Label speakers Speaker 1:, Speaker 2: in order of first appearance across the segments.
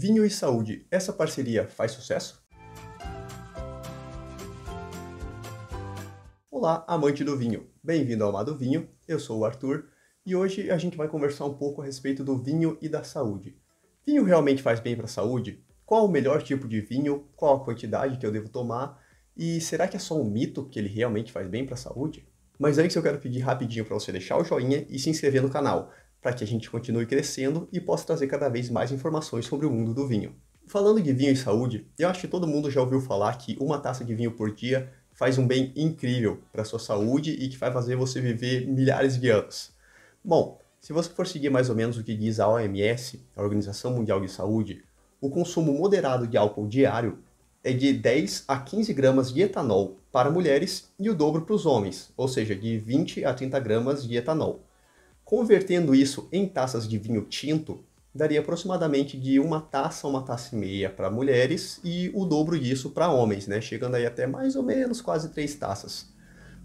Speaker 1: Vinho e saúde, essa parceria faz sucesso? Olá, amante do vinho! Bem-vindo ao Amado Vinho, eu sou o Arthur e hoje a gente vai conversar um pouco a respeito do vinho e da saúde. Vinho realmente faz bem para a saúde? Qual o melhor tipo de vinho? Qual a quantidade que eu devo tomar? E será que é só um mito que ele realmente faz bem para a saúde? Mas antes eu quero pedir rapidinho para você deixar o joinha e se inscrever no canal para que a gente continue crescendo e possa trazer cada vez mais informações sobre o mundo do vinho. Falando de vinho e saúde, eu acho que todo mundo já ouviu falar que uma taça de vinho por dia faz um bem incrível para sua saúde e que vai fazer você viver milhares de anos. Bom, se você for seguir mais ou menos o que diz a OMS, a Organização Mundial de Saúde, o consumo moderado de álcool diário é de 10 a 15 gramas de etanol para mulheres e o dobro para os homens, ou seja, de 20 a 30 gramas de etanol. Convertendo isso em taças de vinho tinto, daria aproximadamente de uma taça a uma taça e meia para mulheres e o dobro disso para homens, né? chegando aí até mais ou menos quase três taças.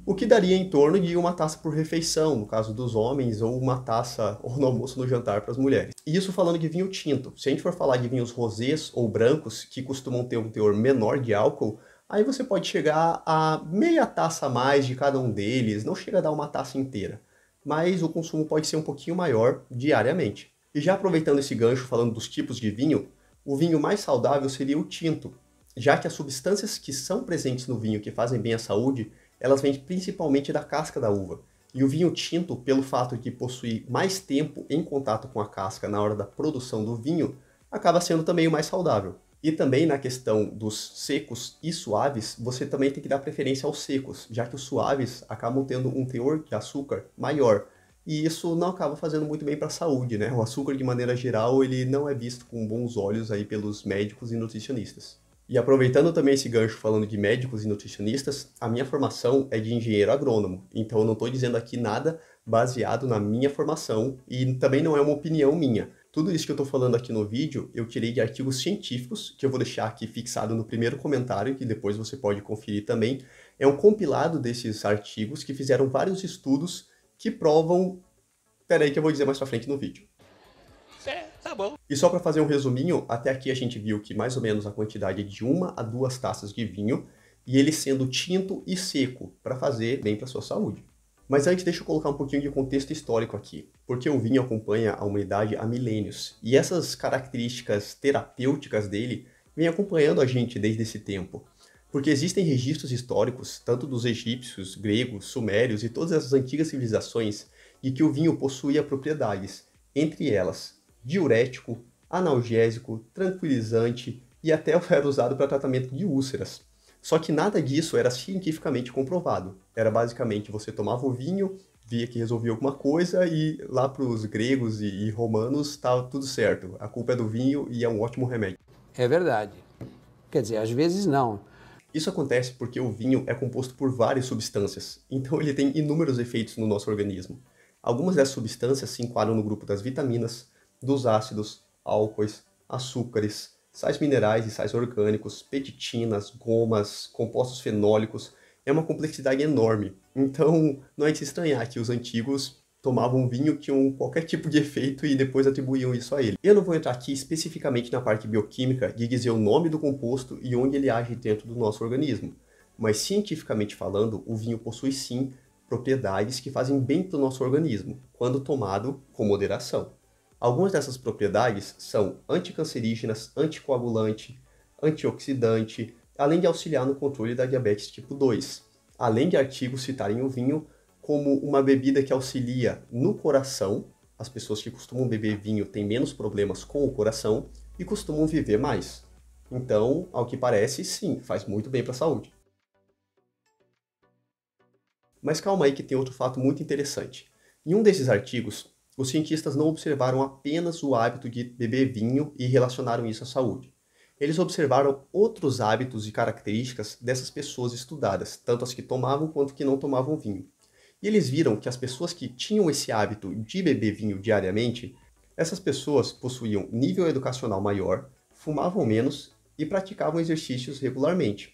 Speaker 1: O que daria em torno de uma taça por refeição, no caso dos homens, ou uma taça ou no almoço no jantar para as mulheres. E isso falando de vinho tinto. Se a gente for falar de vinhos rosés ou brancos, que costumam ter um teor menor de álcool, aí você pode chegar a meia taça a mais de cada um deles, não chega a dar uma taça inteira mas o consumo pode ser um pouquinho maior diariamente. E já aproveitando esse gancho falando dos tipos de vinho, o vinho mais saudável seria o tinto, já que as substâncias que são presentes no vinho que fazem bem à saúde, elas vêm principalmente da casca da uva. E o vinho tinto, pelo fato de possuir mais tempo em contato com a casca na hora da produção do vinho, acaba sendo também o mais saudável. E também na questão dos secos e suaves, você também tem que dar preferência aos secos, já que os suaves acabam tendo um teor de açúcar maior. E isso não acaba fazendo muito bem para a saúde, né? O açúcar, de maneira geral, ele não é visto com bons olhos aí pelos médicos e nutricionistas. E aproveitando também esse gancho falando de médicos e nutricionistas, a minha formação é de engenheiro agrônomo, então eu não estou dizendo aqui nada baseado na minha formação e também não é uma opinião minha. Tudo isso que eu estou falando aqui no vídeo, eu tirei de artigos científicos, que eu vou deixar aqui fixado no primeiro comentário, que depois você pode conferir também. É um compilado desses artigos que fizeram vários estudos que provam... Pera aí que eu vou dizer mais pra frente no vídeo. É, tá bom. E só para fazer um resuminho, até aqui a gente viu que mais ou menos a quantidade de uma a duas taças de vinho, e ele sendo tinto e seco, para fazer bem para sua saúde. Mas antes, deixa eu colocar um pouquinho de contexto histórico aqui, porque o vinho acompanha a humanidade há milênios, e essas características terapêuticas dele vêm acompanhando a gente desde esse tempo. Porque existem registros históricos, tanto dos egípcios, gregos, sumérios e todas essas antigas civilizações, de que o vinho possuía propriedades, entre elas diurético, analgésico, tranquilizante e até era usado para tratamento de úlceras. Só que nada disso era cientificamente comprovado. Era basicamente você tomava o vinho, via que resolvia alguma coisa e lá para os gregos e, e romanos estava tudo certo. A culpa é do vinho e é um ótimo remédio. É verdade. Quer dizer, às vezes não. Isso acontece porque o vinho é composto por várias substâncias, então ele tem inúmeros efeitos no nosso organismo. Algumas dessas substâncias se enquadram no grupo das vitaminas, dos ácidos, álcoois, açúcares, sais minerais e sais orgânicos, petitinas, gomas, compostos fenólicos, é uma complexidade enorme. Então, não é de se estranhar que os antigos tomavam vinho, que tinham qualquer tipo de efeito e depois atribuíam isso a ele. Eu não vou entrar aqui especificamente na parte bioquímica de dizer o nome do composto e onde ele age dentro do nosso organismo, mas cientificamente falando, o vinho possui sim propriedades que fazem bem para o nosso organismo, quando tomado com moderação. Algumas dessas propriedades são anticancerígenas, anticoagulante, antioxidante, além de auxiliar no controle da diabetes tipo 2. Além de artigos citarem o vinho como uma bebida que auxilia no coração, as pessoas que costumam beber vinho têm menos problemas com o coração e costumam viver mais. Então, ao que parece, sim, faz muito bem para a saúde. Mas calma aí que tem outro fato muito interessante. Em um desses artigos, os cientistas não observaram apenas o hábito de beber vinho e relacionaram isso à saúde. Eles observaram outros hábitos e características dessas pessoas estudadas, tanto as que tomavam quanto que não tomavam vinho. E eles viram que as pessoas que tinham esse hábito de beber vinho diariamente, essas pessoas possuíam nível educacional maior, fumavam menos e praticavam exercícios regularmente.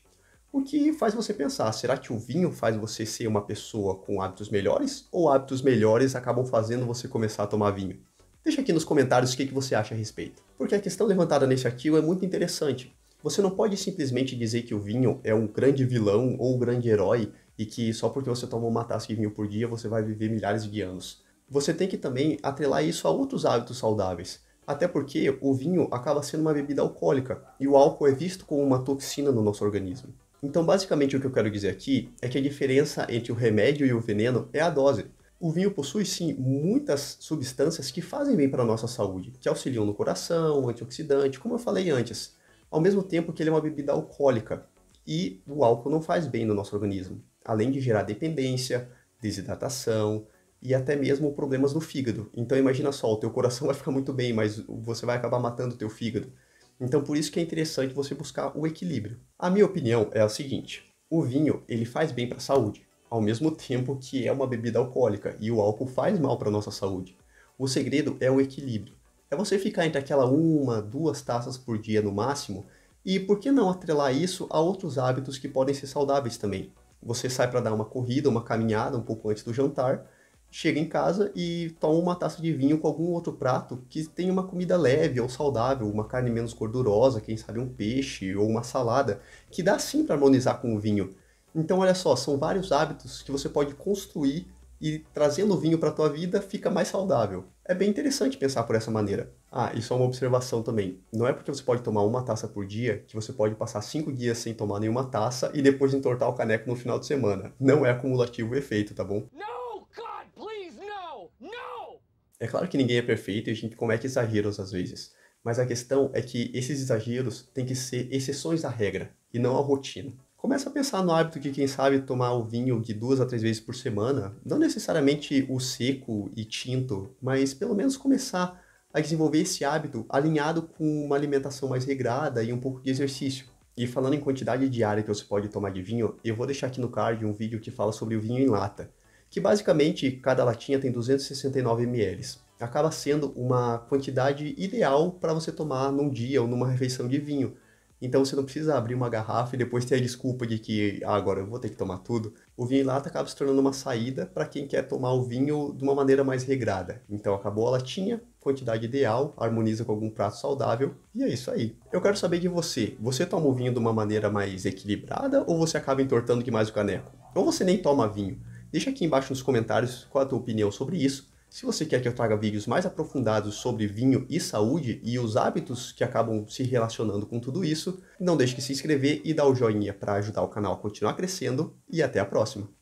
Speaker 1: O que faz você pensar, será que o vinho faz você ser uma pessoa com hábitos melhores? Ou hábitos melhores acabam fazendo você começar a tomar vinho? Deixa aqui nos comentários o que, você acha a respeito. Porque a questão levantada nesse artigo é muito interessante. Você não pode simplesmente dizer que o vinho é um grande vilão ou um grande herói e que só porque você toma uma taça de vinho por dia você vai viver milhares de anos. Você tem que também atrelar isso a outros hábitos saudáveis. Até porque o vinho acaba sendo uma bebida alcoólica e o álcool é visto como uma toxina no nosso organismo. Então, basicamente, o que eu quero dizer aqui é que a diferença entre o remédio e o veneno é a dose. O vinho possui sim muitas substâncias que fazem bem para a nossa saúde, que auxiliam no coração, antioxidante, como eu falei antes, ao mesmo tempo que ele é uma bebida alcoólica e o álcool não faz bem no nosso organismo, além de gerar dependência, desidratação e até mesmo problemas no fígado. Então imagina só, o teu coração vai ficar muito bem, mas você vai acabar matando o teu fígado. Então por isso que é interessante você buscar o equilíbrio. A minha opinião é a seguinte: o vinho ele faz bem para a saúde, ao mesmo tempo que é uma bebida alcoólica e o álcool faz mal para nossa saúde. O segredo é o equilíbrio. É você ficar entre aquela uma, duas taças por dia no máximo e por que não atrelar isso a outros hábitos que podem ser saudáveis também? Você sai para dar uma corrida, uma caminhada um pouco antes do jantar chega em casa e toma uma taça de vinho com algum outro prato que tem uma comida leve ou saudável, uma carne menos gordurosa, quem sabe um peixe ou uma salada, que dá sim para harmonizar com o vinho. Então olha só, são vários hábitos que você pode construir e trazendo o vinho para a tua vida fica mais saudável. É bem interessante pensar por essa maneira. Ah, e só é uma observação também. Não é porque você pode tomar uma taça por dia que você pode passar cinco dias sem tomar nenhuma taça e depois entortar o caneco no final de semana. Não é acumulativo o efeito, tá bom? Não! É claro que ninguém é perfeito e a gente comete exageros às vezes, mas a questão é que esses exageros têm que ser exceções à regra e não à rotina. Começa a pensar no hábito de, quem sabe, tomar o vinho de duas a três vezes por semana, não necessariamente o seco e tinto, mas pelo menos começar a desenvolver esse hábito alinhado com uma alimentação mais regrada e um pouco de exercício. E falando em quantidade diária que você pode tomar de vinho, eu vou deixar aqui no card um vídeo que fala sobre o vinho em lata que basicamente cada latinha tem 269 ml. Acaba sendo uma quantidade ideal para você tomar num dia ou numa refeição de vinho. Então você não precisa abrir uma garrafa e depois ter a desculpa de que ah, agora eu vou ter que tomar tudo. O vinho em lata acaba se tornando uma saída para quem quer tomar o vinho de uma maneira mais regrada. Então acabou a latinha, quantidade ideal, harmoniza com algum prato saudável e é isso aí. Eu quero saber de você. Você toma o vinho de uma maneira mais equilibrada ou você acaba entortando demais o caneco? Ou você nem toma vinho? Deixa aqui embaixo nos comentários qual a tua opinião sobre isso. Se você quer que eu traga vídeos mais aprofundados sobre vinho e saúde e os hábitos que acabam se relacionando com tudo isso, não deixe de se inscrever e dar o joinha para ajudar o canal a continuar crescendo e até a próxima.